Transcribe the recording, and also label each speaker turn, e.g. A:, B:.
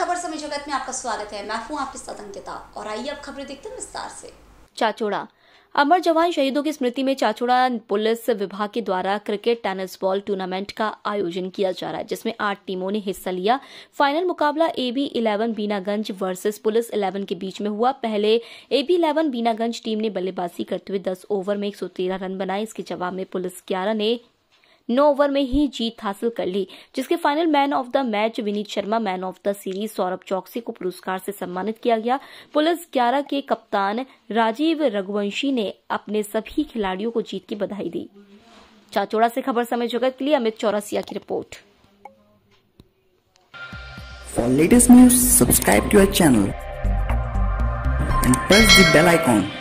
A: खबर समय जगत में आपका स्वागत है मैं हूँ आपके साथ अंकिता और आइए अब खबरें
B: देखते हैं विस्तार से चाचोड़ा अमर जवान शहीदों की स्मृति में चाचोड़ा पुलिस विभाग के द्वारा क्रिकेट टेनिस बॉल टूर्नामेंट का आयोजन किया जा रहा है जिसमें आठ टीमों ने हिस्सा लिया फाइनल मुकाबला AB eleven Binaganj versus police eleven के बीच में हुआ पहले एबी इलेवन बीनागंज टीम ने बल्लेबाजी करते हुए दस ओवर में एक रन बनाए इसके जवाब में पुलिस ग्यारह ने नौ ओवर में ही जीत हासिल कर ली जिसके final man of the match Vineet Sharma man of the series Saurabh Chouksey को पुरस्कार से सम्मानित किया गया पुलिस ग्यारह के कप्तान राजीव रघुवंशी ने अपने सभी खिलाड़ियों को जीत की बधाई दी चाचोड़ा से खबर समय जगत के लिए अमित चौरसिया की report
C: For latest news, subscribe to our channel and press the bell icon.